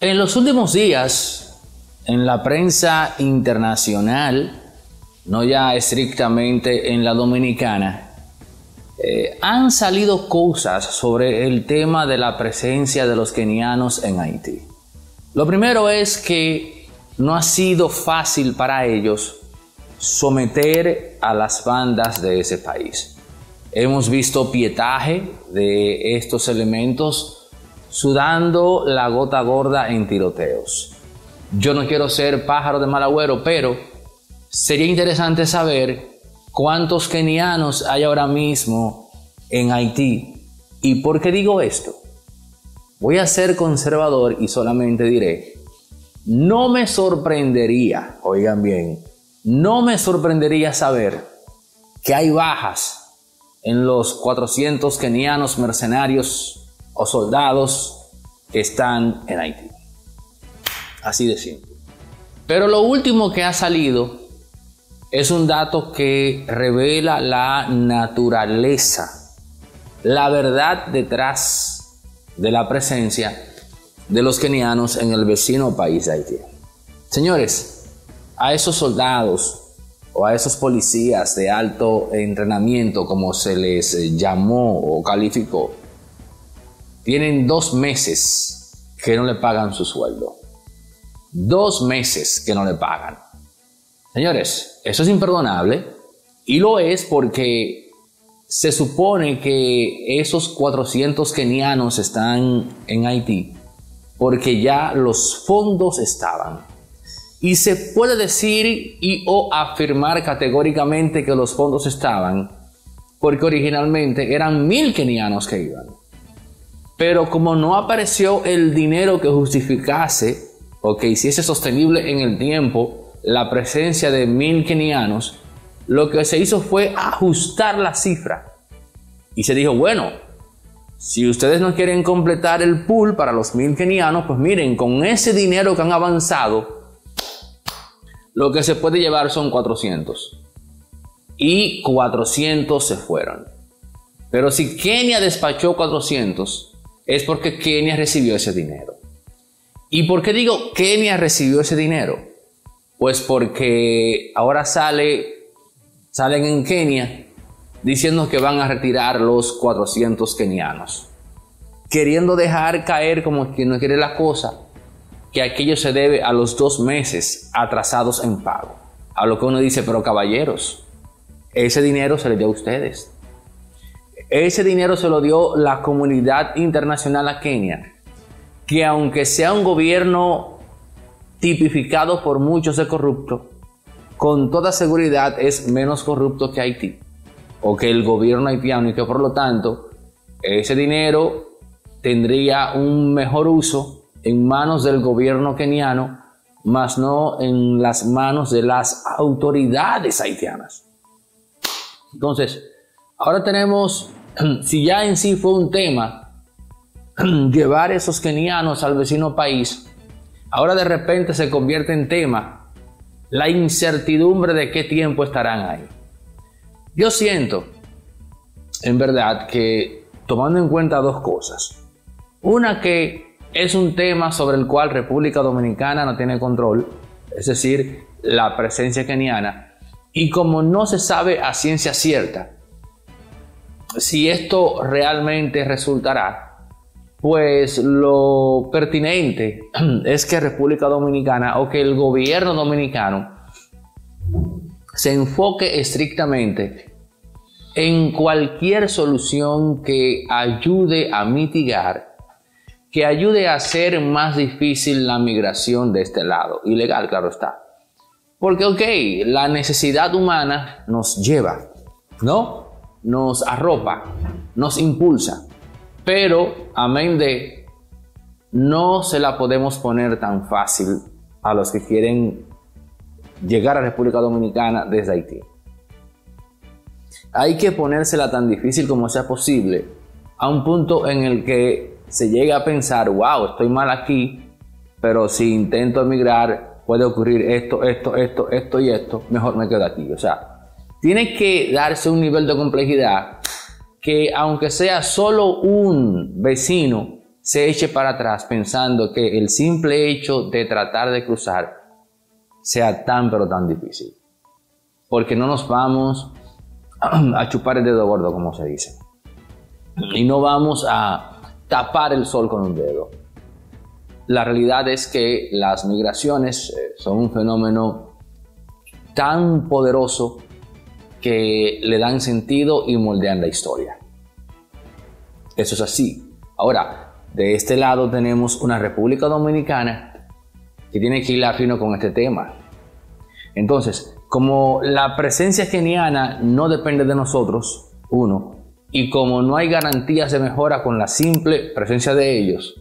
En los últimos días, en la prensa internacional, no ya estrictamente en la dominicana, eh, han salido cosas sobre el tema de la presencia de los kenianos en Haití. Lo primero es que no ha sido fácil para ellos someter a las bandas de ese país. Hemos visto pietaje de estos elementos sudando la gota gorda en tiroteos. Yo no quiero ser pájaro de mal agüero, pero sería interesante saber cuántos kenianos hay ahora mismo en Haití. ¿Y por qué digo esto? Voy a ser conservador y solamente diré, no me sorprendería, oigan bien, no me sorprendería saber que hay bajas en los 400 kenianos mercenarios soldados que están en Haití. Así de simple. Pero lo último que ha salido es un dato que revela la naturaleza, la verdad detrás de la presencia de los kenianos en el vecino país de Haití. Señores, a esos soldados o a esos policías de alto entrenamiento, como se les llamó o calificó, tienen dos meses que no le pagan su sueldo. Dos meses que no le pagan. Señores, eso es imperdonable y lo es porque se supone que esos 400 kenianos están en Haití porque ya los fondos estaban. Y se puede decir y o afirmar categóricamente que los fondos estaban porque originalmente eran mil kenianos que iban. Pero como no apareció el dinero que justificase o que hiciese sostenible en el tiempo la presencia de mil kenianos, lo que se hizo fue ajustar la cifra. Y se dijo, bueno, si ustedes no quieren completar el pool para los mil kenianos, pues miren, con ese dinero que han avanzado, lo que se puede llevar son 400. Y 400 se fueron. Pero si Kenia despachó 400, es porque Kenia recibió ese dinero. ¿Y por qué digo Kenia recibió ese dinero? Pues porque ahora sale, salen en Kenia diciendo que van a retirar los 400 kenianos, queriendo dejar caer como quien no quiere la cosa, que aquello se debe a los dos meses atrasados en pago. A lo que uno dice, pero caballeros, ese dinero se le dio a ustedes. Ese dinero se lo dio la comunidad internacional a Kenia, que aunque sea un gobierno tipificado por muchos de corrupto, con toda seguridad es menos corrupto que Haití o que el gobierno haitiano y que por lo tanto ese dinero tendría un mejor uso en manos del gobierno keniano, más no en las manos de las autoridades haitianas. Entonces, ahora tenemos si ya en sí fue un tema llevar esos kenianos al vecino país, ahora de repente se convierte en tema la incertidumbre de qué tiempo estarán ahí. Yo siento, en verdad, que tomando en cuenta dos cosas. Una que es un tema sobre el cual República Dominicana no tiene control, es decir, la presencia keniana, y como no se sabe a ciencia cierta si esto realmente resultará, pues lo pertinente es que República Dominicana o que el gobierno dominicano se enfoque estrictamente en cualquier solución que ayude a mitigar, que ayude a hacer más difícil la migración de este lado, ilegal, claro está. Porque, ok, la necesidad humana nos lleva, ¿no? nos arropa, nos impulsa, pero amén de no se la podemos poner tan fácil a los que quieren llegar a República Dominicana desde Haití. Hay que ponérsela tan difícil como sea posible a un punto en el que se llegue a pensar, wow, estoy mal aquí, pero si intento emigrar puede ocurrir esto, esto, esto, esto y esto, mejor me quedo aquí. O sea, tiene que darse un nivel de complejidad que aunque sea solo un vecino se eche para atrás pensando que el simple hecho de tratar de cruzar sea tan pero tan difícil. Porque no nos vamos a chupar el dedo gordo, como se dice. Y no vamos a tapar el sol con un dedo. La realidad es que las migraciones eh, son un fenómeno tan poderoso que le dan sentido y moldean la historia. Eso es así. Ahora, de este lado tenemos una República Dominicana que tiene que ir al fino con este tema. Entonces, como la presencia keniana no depende de nosotros, uno, y como no hay garantías de mejora con la simple presencia de ellos,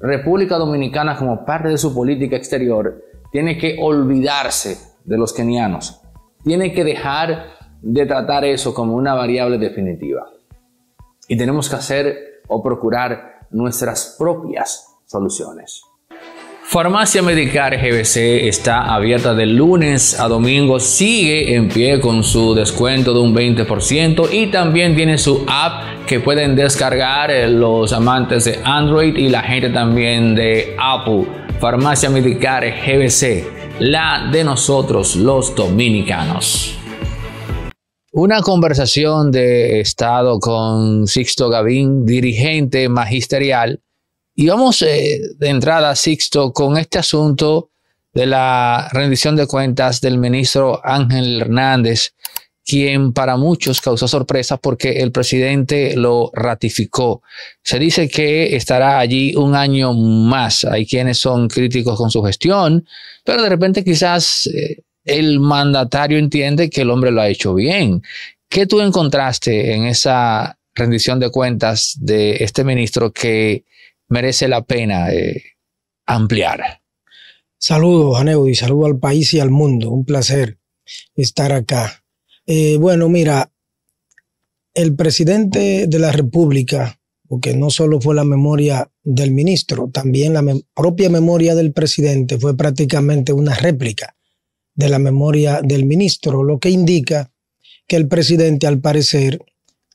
República Dominicana como parte de su política exterior tiene que olvidarse de los kenianos, tiene que dejar de tratar eso como una variable definitiva. Y tenemos que hacer o procurar nuestras propias soluciones. Farmacia Medicar GBC está abierta de lunes a domingo, sigue en pie con su descuento de un 20% y también tiene su app que pueden descargar eh, los amantes de Android y la gente también de Apple. Farmacia Medicar GBC, la de nosotros los dominicanos. Una conversación de Estado con Sixto Gavín, dirigente magisterial. Y vamos eh, de entrada, Sixto, con este asunto de la rendición de cuentas del ministro Ángel Hernández, quien para muchos causó sorpresa porque el presidente lo ratificó. Se dice que estará allí un año más. Hay quienes son críticos con su gestión, pero de repente quizás... Eh, el mandatario entiende que el hombre lo ha hecho bien. ¿Qué tú encontraste en esa rendición de cuentas de este ministro que merece la pena eh, ampliar? Saludos, y saludo al país y al mundo. Un placer estar acá. Eh, bueno, mira, el presidente de la República, porque no solo fue la memoria del ministro, también la propia memoria del presidente fue prácticamente una réplica de la memoria del ministro, lo que indica que el presidente al parecer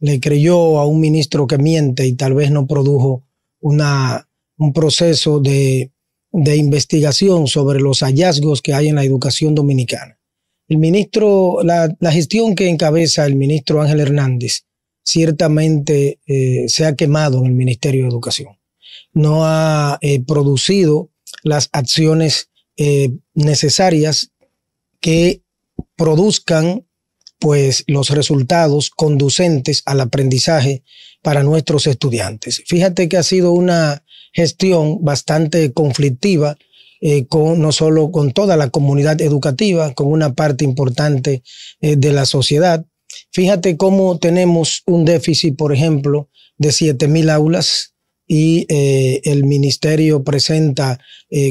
le creyó a un ministro que miente y tal vez no produjo una, un proceso de, investigación sobre los hallazgos que hay en la educación dominicana. El ministro, la, gestión que encabeza el ministro Ángel Hernández ciertamente eh, se ha quemado en el Ministerio de Educación. No ha eh, producido las acciones eh, necesarias que produzcan pues los resultados conducentes al aprendizaje para nuestros estudiantes. Fíjate que ha sido una gestión bastante conflictiva, eh, con, no solo con toda la comunidad educativa, con una parte importante eh, de la sociedad. Fíjate cómo tenemos un déficit, por ejemplo, de 7.000 aulas y eh, el ministerio presenta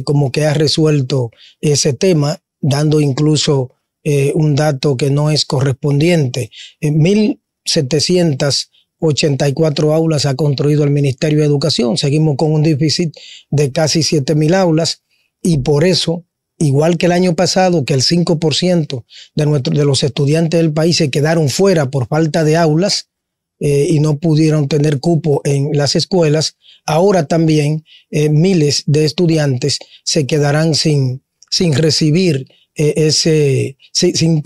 como que ha resuelto ese tema dando incluso eh, un dato que no es correspondiente. En 1.784 aulas ha construido el Ministerio de Educación. Seguimos con un déficit de casi 7.000 aulas y por eso, igual que el año pasado, que el 5% de, nuestro, de los estudiantes del país se quedaron fuera por falta de aulas, eh, y no pudieron tener cupo en las escuelas, ahora también eh, miles de estudiantes se quedarán sin, sin recibir eh, ese, sin,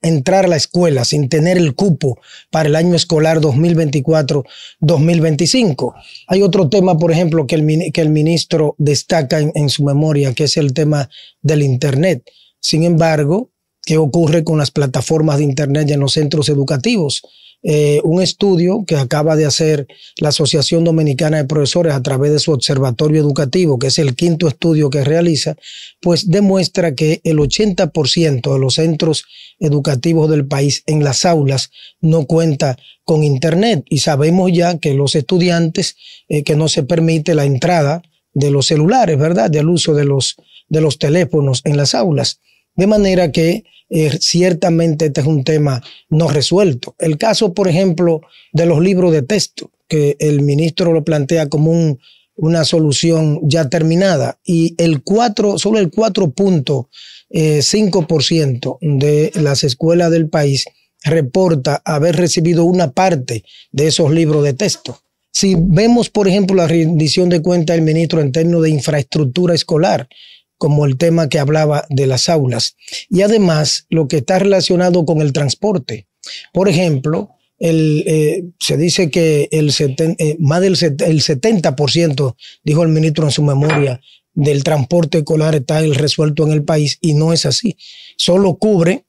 entrar a la escuela, sin tener el cupo para el año escolar 2024-2025. Hay otro tema, por ejemplo, que el, que el ministro destaca en su memoria, que es el tema del Internet. Sin embargo, ¿Qué ocurre con las plataformas de Internet y en los centros educativos. Eh, un estudio que acaba de hacer la Asociación Dominicana de Profesores a través de su observatorio educativo, que es el quinto estudio que realiza, pues demuestra que el 80% de los centros educativos del país en las aulas no cuenta con Internet y sabemos ya que los estudiantes eh, que no se permite la entrada de los celulares, ¿verdad? Del uso de los, de los teléfonos en las aulas. De manera que eh, ciertamente este es un tema no resuelto. El caso, por ejemplo, de los libros de texto, que el ministro lo plantea como una solución ya terminada, y el solo el 4.5% eh, de las escuelas del país reporta haber recibido una parte de esos libros de texto. Si vemos, por ejemplo, la rendición de cuenta del ministro en términos de infraestructura escolar, como el tema que hablaba de las aulas. Y además, lo que está relacionado con el transporte. Por ejemplo, eh, se dice que el eh, más del 70%, dijo el ministro en su memoria, del transporte escolar está el resuelto en el país y no es así. Solo cubre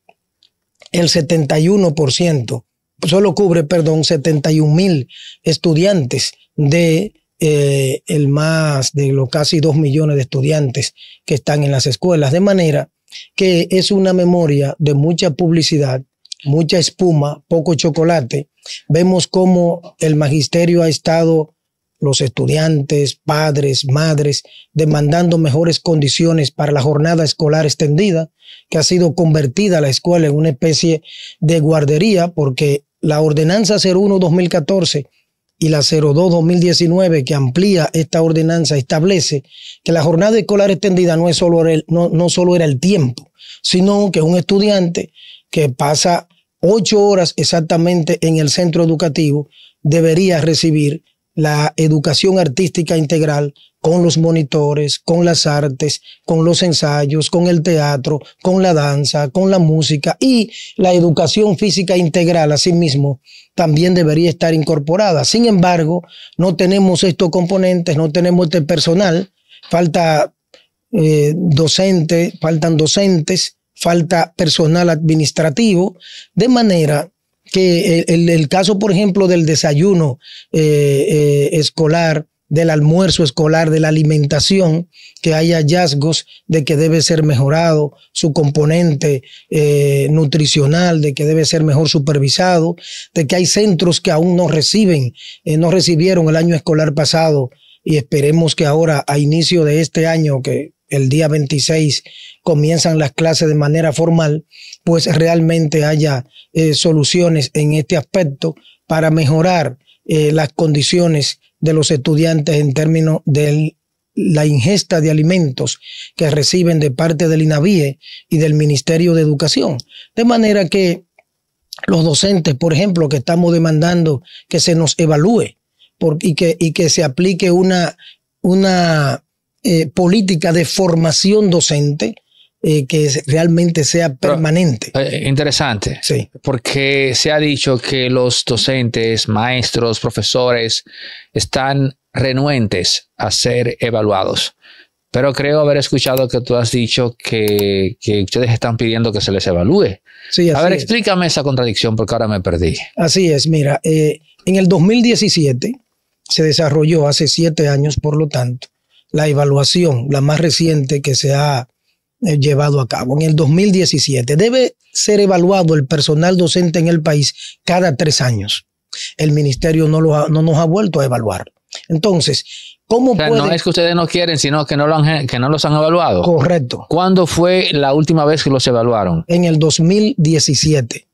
el 71%, solo cubre, perdón, 71 mil estudiantes de eh, el más de los casi dos millones de estudiantes que están en las escuelas. De manera que es una memoria de mucha publicidad, mucha espuma, poco chocolate. Vemos cómo el magisterio ha estado, los estudiantes, padres, madres, demandando mejores condiciones para la jornada escolar extendida, que ha sido convertida la escuela en una especie de guardería, porque la ordenanza 01-2014 y la 02-2019 que amplía esta ordenanza establece que la jornada escolar extendida no, es solo solo era el tiempo, sino que un estudiante que pasa ocho horas exactamente en el centro educativo debería recibir la educación artística integral con los monitores, con las artes, con los ensayos, con el teatro, con la danza, con la música y la educación física integral, asimismo, también debería estar incorporada. Sin embargo, no tenemos estos componentes, no tenemos este personal, falta eh, docente, faltan docentes, falta personal administrativo, de manera que el, caso, por ejemplo, del desayuno eh, eh, escolar, del almuerzo escolar, de la alimentación, que hay hallazgos de que debe ser mejorado su componente eh, nutricional, de que debe ser mejor supervisado, de que hay centros que aún no reciben, eh, no recibieron el año escolar pasado y esperemos que ahora a inicio de este año, que el día 26 comienzan las clases de manera formal, pues realmente haya eh, soluciones en este aspecto para mejorar las condiciones de los estudiantes en términos de la ingesta de alimentos que reciben de parte del INAVIE y del Ministerio de Educación. De manera que los docentes, por ejemplo, que estamos demandando que se nos evalúe y, que, se aplique una, una eh, política de formación docente, eh, que realmente sea permanente. Eh, eh, interesante. Sí. Porque se ha dicho que los docentes, maestros, profesores están renuentes a ser evaluados. Pero creo haber escuchado que tú has dicho que, ustedes están pidiendo que se les evalúe. Sí, a ver, explícame esa contradicción porque ahora me perdí. Así es, mira, en el 2017 se desarrolló hace siete años, por lo tanto, la evaluación, la más reciente que se ha eh, llevado a cabo en el 2017. Debe ser evaluado el personal docente en el país cada tres años. El ministerio no, nos ha vuelto a evaluar. Entonces, ¿cómo o No es que ustedes no quieren, sino que no, lo que no los han evaluado. Correcto. ¿Cuándo fue la última vez que los evaluaron? En el 2017.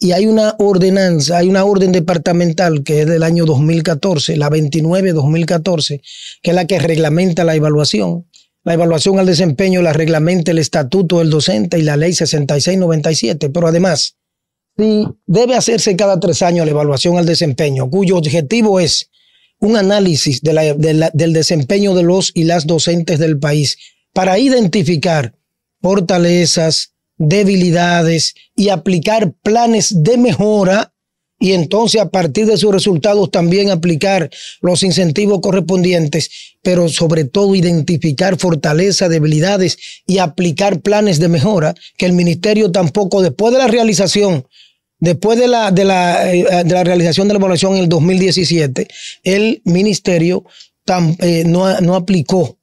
Y hay una ordenanza, hay una orden departamental que es del año 2014, la 29-2014, que es la que reglamenta la evaluación la evaluación al desempeño la reglamenta el estatuto del docente y la ley 6697, pero además, si debe hacerse cada tres años la evaluación al desempeño, cuyo objetivo es un análisis del desempeño de los y las docentes del país para identificar fortalezas, debilidades y aplicar planes de mejora y entonces a partir de sus resultados también aplicar los incentivos correspondientes, pero sobre todo identificar fortalezas, debilidades y aplicar planes de mejora que el ministerio tampoco, después de la realización, después de la, de la, eh, realización de la evaluación en el 2017, el ministerio eh, no aplicó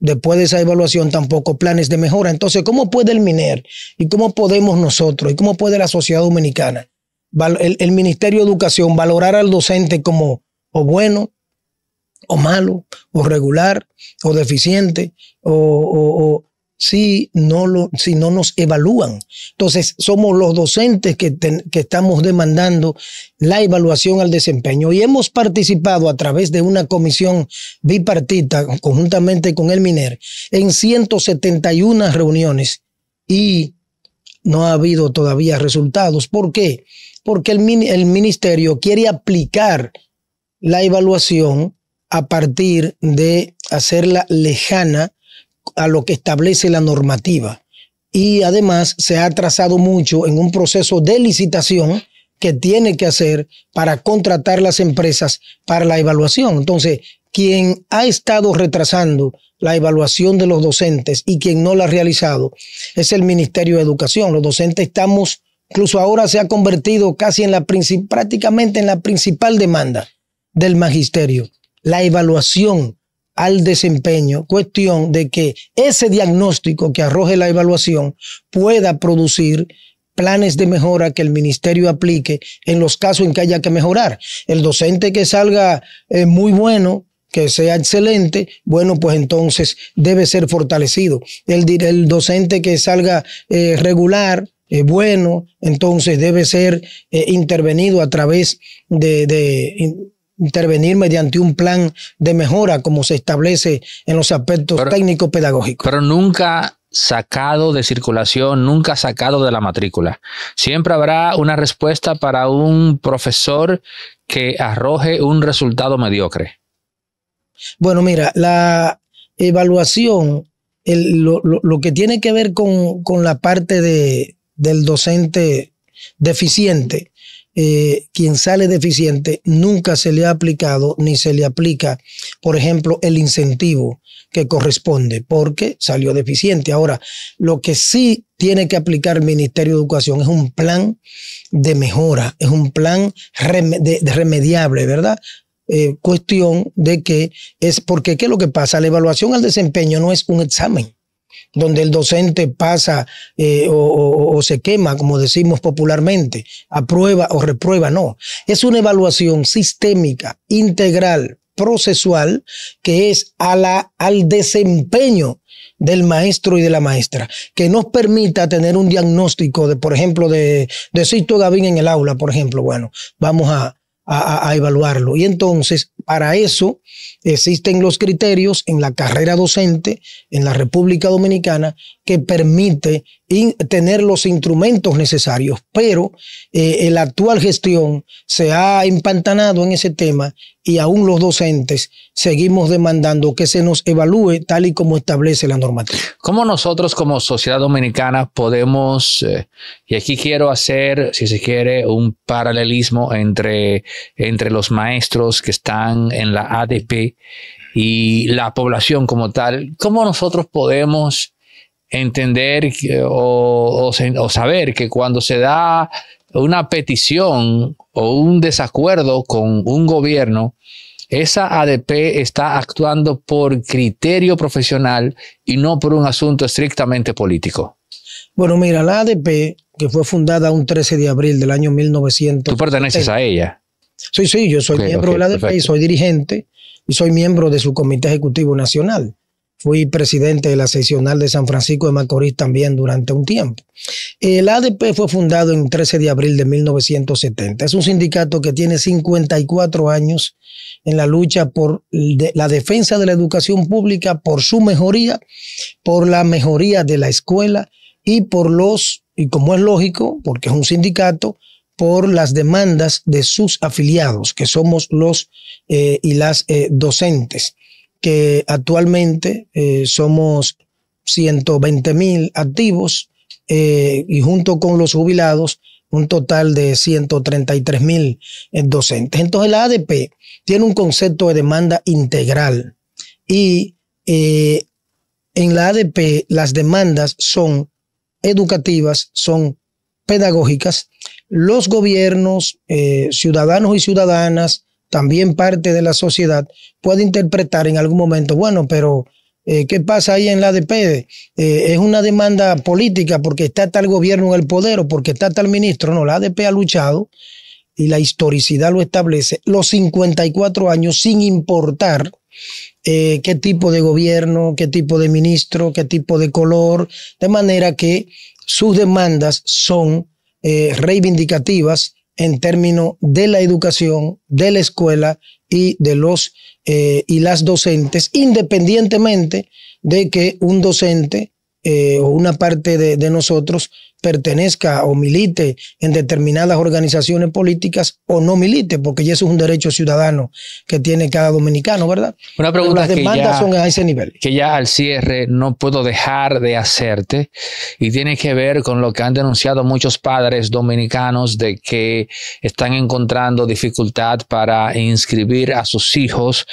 después de esa evaluación tampoco planes de mejora. Entonces, ¿cómo puede el MINER y cómo podemos nosotros y cómo puede la sociedad dominicana? el, Ministerio de Educación valorar al docente como o bueno, o malo, o regular, o deficiente, o, si, no lo, si no nos evalúan. Entonces, somos los docentes que, que estamos demandando la evaluación al desempeño y hemos participado a través de una comisión bipartita, conjuntamente con el MINER, en 171 reuniones y no ha habido todavía resultados. ¿Por qué? porque el, el ministerio quiere aplicar la evaluación a partir de hacerla lejana a lo que establece la normativa. Y además se ha atrasado mucho en un proceso de licitación que tiene que hacer para contratar las empresas para la evaluación. Entonces, quien ha estado retrasando la evaluación de los docentes y quien no la ha realizado es el Ministerio de Educación. Los docentes estamos Incluso ahora se ha convertido casi en la prácticamente en la principal demanda del magisterio, la evaluación al desempeño, cuestión de que ese diagnóstico que arroje la evaluación pueda producir planes de mejora que el ministerio aplique en los casos en que haya que mejorar. El docente que salga eh, muy bueno, que sea excelente, bueno, pues entonces debe ser fortalecido. El, docente que salga eh, regular, eh, bueno, entonces debe ser eh, intervenido a través de, intervenir mediante un plan de mejora como se establece en los aspectos técnicos pedagógicos. Pero nunca sacado de circulación, nunca sacado de la matrícula. Siempre habrá una respuesta para un profesor que arroje un resultado mediocre. Bueno, mira, la evaluación, lo, que tiene que ver con la parte de, del docente deficiente. Eh, quien sale deficiente nunca se le ha aplicado ni se le aplica, por ejemplo, el incentivo que corresponde porque salió deficiente. Ahora, lo que sí tiene que aplicar el Ministerio de Educación es un plan de mejora, es un plan de, remediable, ¿verdad? Eh, cuestión de que es porque, ¿qué es lo que pasa? La evaluación al desempeño no es un examen donde el docente pasa eh, o, se quema, como decimos popularmente, aprueba o reprueba, no. Es una evaluación sistémica, integral, procesual, que es a la, al desempeño del maestro y de la maestra, que nos permita tener un diagnóstico de, por ejemplo, de, de Sisto Gavín en el aula, por ejemplo, bueno, vamos a, a, evaluarlo. Y entonces para eso existen los criterios en la carrera docente en la República Dominicana que permite tener los instrumentos necesarios, pero eh, la actual gestión se ha empantanado en ese tema y aún los docentes seguimos demandando que se nos evalúe tal y como establece la normativa. ¿Cómo nosotros como sociedad dominicana podemos, eh, y aquí quiero hacer, si se quiere, un paralelismo entre, entre los maestros que están en la ADP y la población como tal, ¿cómo nosotros podemos entender o, o saber que cuando se da una petición o un desacuerdo con un gobierno, esa ADP está actuando por criterio profesional y no por un asunto estrictamente político. Bueno, mira, la ADP, que fue fundada un 13 de abril del año 1900. Tú perteneces a ella. Sí, sí, yo soy miembro del de la soy dirigente y soy miembro de su Comité Ejecutivo Nacional. Fui presidente de la seccional de San Francisco de Macorís también durante un tiempo. El eh, ADP fue fundado en 13 de abril de 1970. Es un sindicato que tiene 54 años en la lucha por la defensa de la educación pública, por su mejoría, por la mejoría de la escuela y por los, y como es lógico, porque es un sindicato, por las demandas de sus afiliados, que somos los eh, y las eh, docentes, que actualmente eh, somos 120 mil activos y junto con los jubilados un total de 133 mil docentes. Entonces la ADP tiene un concepto de demanda integral y en la ADP las demandas son educativas, son pedagógicas, los gobiernos, eh, ciudadanos y ciudadanas, también parte de la sociedad, puede interpretar en algún momento, bueno, pero eh, ¿qué pasa ahí en la ADP? Eh, es una demanda política porque está tal gobierno en el poder o porque está tal ministro. No, la ADP ha luchado y la historicidad lo establece, los 54 años sin importar qué tipo de gobierno, qué tipo de ministro, qué tipo de color, de manera que sus demandas son eh, reivindicativas en términos de la educación, de la escuela y de los eh, y las docentes, independientemente de que un docente eh, o una parte de nosotros pertenezca o milite en determinadas organizaciones políticas o no milite, porque ya eso es un derecho ciudadano que tiene cada dominicano, ¿verdad? Una pregunta a ese nivel. Que ya al cierre no puedo dejar de hacerte y tiene que ver con lo que han denunciado muchos padres dominicanos de que están encontrando dificultad para inscribir a sus hijos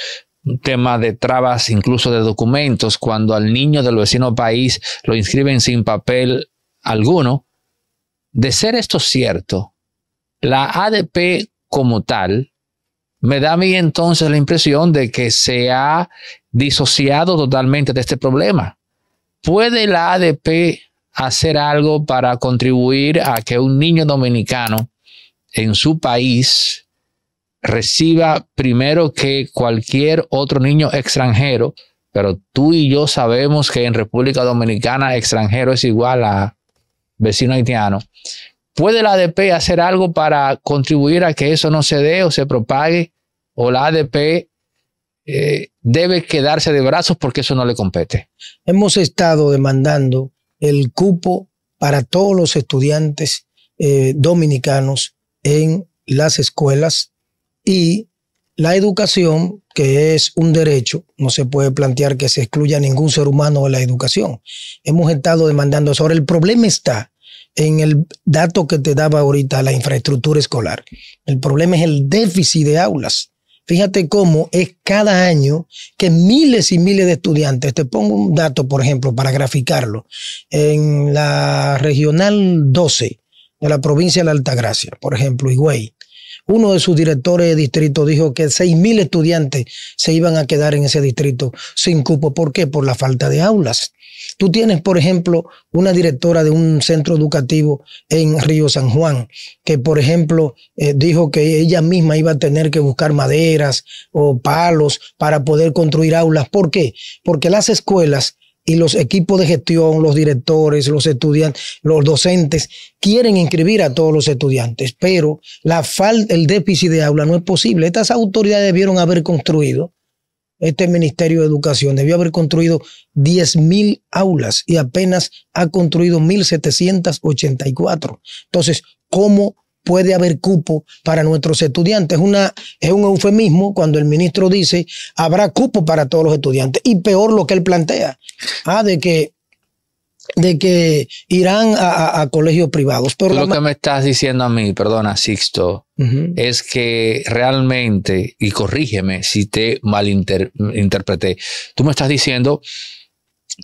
un tema de trabas, incluso de documentos, cuando al niño del vecino país lo inscriben sin papel alguno, de ser esto cierto, la ADP como tal, me da a mí entonces la impresión de que se ha disociado totalmente de este problema. ¿Puede la ADP hacer algo para contribuir a que un niño dominicano en su país reciba primero que cualquier otro niño extranjero? Pero tú y yo sabemos que en República Dominicana extranjero es igual a vecino haitiano, ¿puede la ADP hacer algo para contribuir a que eso no se dé o se propague? ¿O la ADP eh, debe quedarse de brazos porque eso no le compete? Hemos estado demandando el cupo para todos los estudiantes eh, dominicanos en las escuelas y la educación, que es un derecho, no se puede plantear que se excluya a ningún ser humano de la educación. Hemos estado demandando eso. Ahora, el problema está en el dato que te daba ahorita la infraestructura escolar. El problema es el déficit de aulas. Fíjate cómo es cada año que miles y miles de estudiantes, te pongo un dato, por ejemplo, para graficarlo, en la regional 12 de la provincia de la Altagracia, por ejemplo, Higüey, uno de sus directores de distrito dijo que 6.000 estudiantes se iban a quedar en ese distrito sin cupo. ¿Por qué? Por la falta de aulas. Tú tienes, por ejemplo, una directora de un centro educativo en Río San Juan, que, por ejemplo, eh, dijo que ella misma iba a tener que buscar maderas o palos para poder construir aulas. ¿Por qué? Porque las escuelas y los equipos de gestión, los directores, los estudiantes, los docentes quieren inscribir a todos los estudiantes, pero la el déficit de aula no es posible. Estas autoridades debieron haber construido, este Ministerio de Educación debió haber construido 10.000 aulas y apenas ha construido 1.784. Entonces, ¿cómo puede haber cupo para nuestros estudiantes. Una, es un eufemismo cuando el ministro dice habrá cupo para todos los estudiantes. Y peor lo que él plantea, ah, de que de que irán a, colegios privados. lo que me estás diciendo a mí, perdona, Sixto, es que realmente, y corrígeme si te malinterpreté, tú me estás diciendo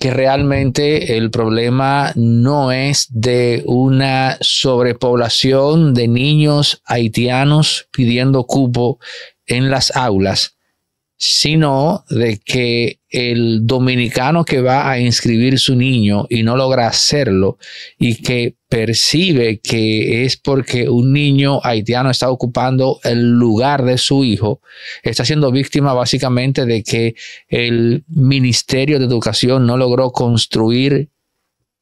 que realmente el problema no es de una sobrepoblación de niños haitianos pidiendo cupo en las aulas, sino de que el dominicano que va a inscribir su niño y no logra hacerlo y que percibe que es porque un niño haitiano está ocupando el lugar de su hijo, está siendo víctima básicamente de que el Ministerio de Educación no logró construir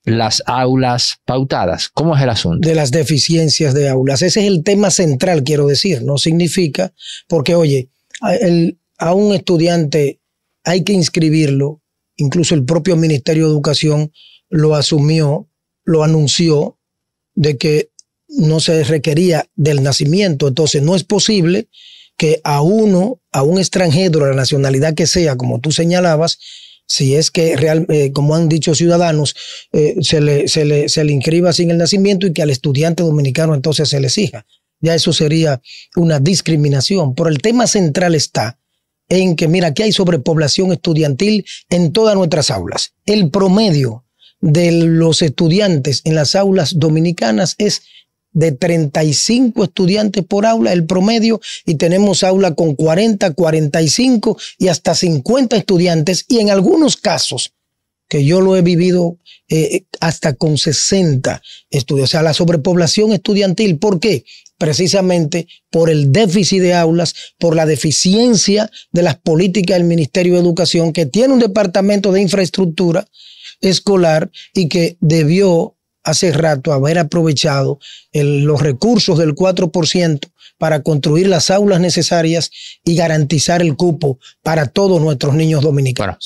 las aulas pautadas. ¿Cómo es el asunto? De las deficiencias de aulas. Ese es el tema central, quiero decir. No significa, porque oye, el, a un estudiante hay que inscribirlo, incluso el propio Ministerio de Educación lo asumió, lo anunció, de que no se requería del nacimiento. Entonces no es posible que a uno, a un extranjero, a la nacionalidad que sea, como tú señalabas, si es que, real, eh, como han dicho ciudadanos, eh, se, le, se, le, se le inscriba sin el nacimiento y que al estudiante dominicano entonces se le exija. Ya eso sería una discriminación. Pero el tema central está en que, mira, aquí hay sobrepoblación estudiantil en todas nuestras aulas. El promedio de los estudiantes en las aulas dominicanas es de 35 estudiantes por aula, el promedio, y tenemos aula con 40, 45 y hasta 50 estudiantes, y en algunos casos, que yo lo he vivido eh, hasta con 60 estudiantes, o sea, la sobrepoblación estudiantil. ¿Por qué? precisamente por el déficit de aulas, por la deficiencia de las políticas del Ministerio de Educación, que tiene un departamento de infraestructura escolar y que debió hace rato haber aprovechado los recursos del 4% para construir las aulas necesarias y garantizar el cupo para todos nuestros niños dominicanos.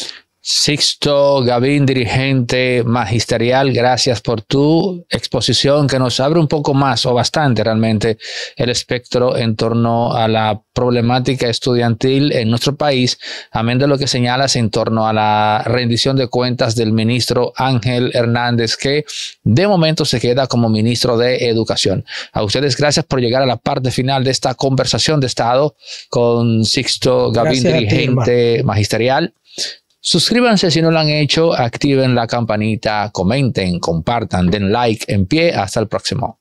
Sixto Gavín, dirigente magisterial, gracias por tu exposición que nos abre un poco más o bastante realmente el espectro en torno a la problemática estudiantil en nuestro país, amén de lo que señalas en torno a la rendición de cuentas del ministro Ángel Hernández, que de momento se queda como ministro de Educación. A ustedes gracias por llegar a la parte final de esta conversación de Estado con Sixto Gavín, dirigente magisterial. Suscríbanse si no lo han hecho, activen la campanita, comenten, compartan, den like en pie. Hasta el próximo.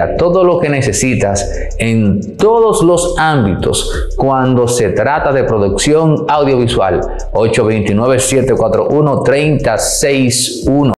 todo lo que necesitas en todos los ámbitos cuando se trata de producción audiovisual. 829-741-3061.